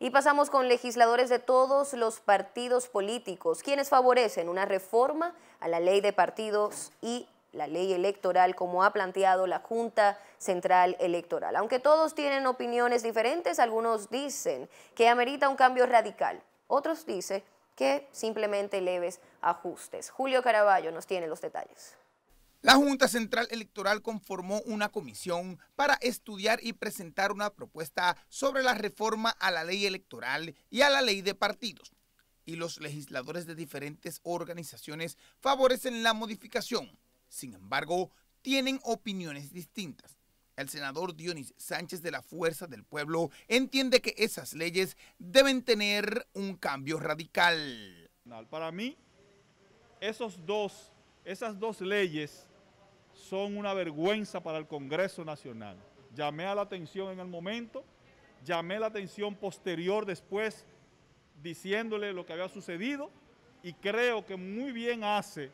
Y pasamos con legisladores de todos los partidos políticos, quienes favorecen una reforma a la ley de partidos y la ley electoral como ha planteado la Junta Central Electoral. Aunque todos tienen opiniones diferentes, algunos dicen que amerita un cambio radical, otros dicen que simplemente leves ajustes. Julio Caraballo nos tiene los detalles. La Junta Central Electoral conformó una comisión para estudiar y presentar una propuesta sobre la reforma a la ley electoral y a la ley de partidos. Y los legisladores de diferentes organizaciones favorecen la modificación. Sin embargo, tienen opiniones distintas. El senador Dionis Sánchez de la Fuerza del Pueblo entiende que esas leyes deben tener un cambio radical. Para mí, esos dos esas dos leyes son una vergüenza para el Congreso Nacional. Llamé a la atención en el momento, llamé la atención posterior después diciéndole lo que había sucedido y creo que muy bien hace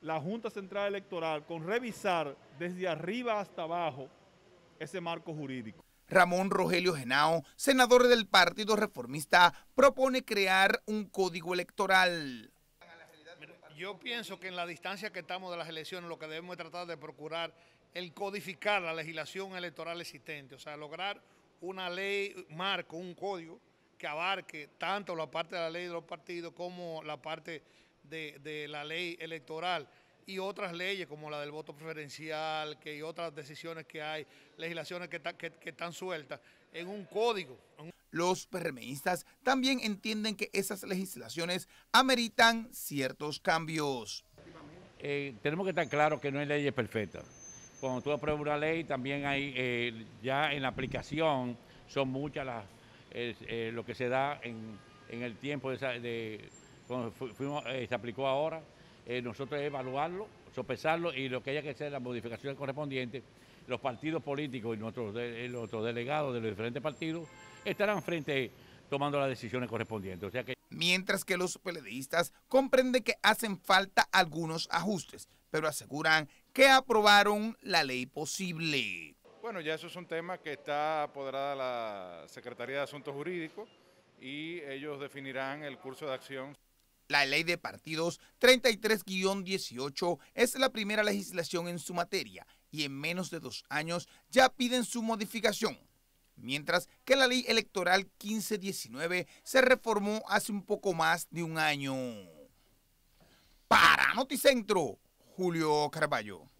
la Junta Central Electoral con revisar desde arriba hasta abajo ese marco jurídico. Ramón Rogelio Genao, senador del Partido Reformista, propone crear un código electoral. Yo pienso que en la distancia que estamos de las elecciones lo que debemos tratar de procurar es codificar la legislación electoral existente, o sea, lograr una ley marco, un código que abarque tanto la parte de la ley de los partidos como la parte de, la ley electoral y otras leyes como la del voto preferencial que y otras decisiones que hay, legislaciones que, están sueltas, en un código. Los PRMistas también entienden que esas legislaciones ameritan ciertos cambios. Eh, tenemos que estar claros que no hay leyes perfectas. Cuando tú apruebas una ley, también hay, eh, ya en la aplicación, son muchas las, eh, lo que se da en, el tiempo de, cuando se aplicó ahora. nosotros evaluarlo, sopesarlo y lo que haya que hacer, las modificaciones correspondientes. Los partidos políticos y nuestros, otros delegados de los diferentes partidos estarán frente tomando las decisiones correspondientes. Mientras que los PLDistas comprenden que hacen falta algunos ajustes, pero aseguran que aprobaron la ley posible. Bueno, ya eso es un tema que está apoderada la Secretaría de Asuntos Jurídicos y ellos definirán el curso de acción. La ley de partidos 33-18 es la primera legislación en su materia y en menos de dos años ya piden su modificación mientras que la ley electoral 1519 se reformó hace un poco más de un año. Para Noticentro, Julio Carballo.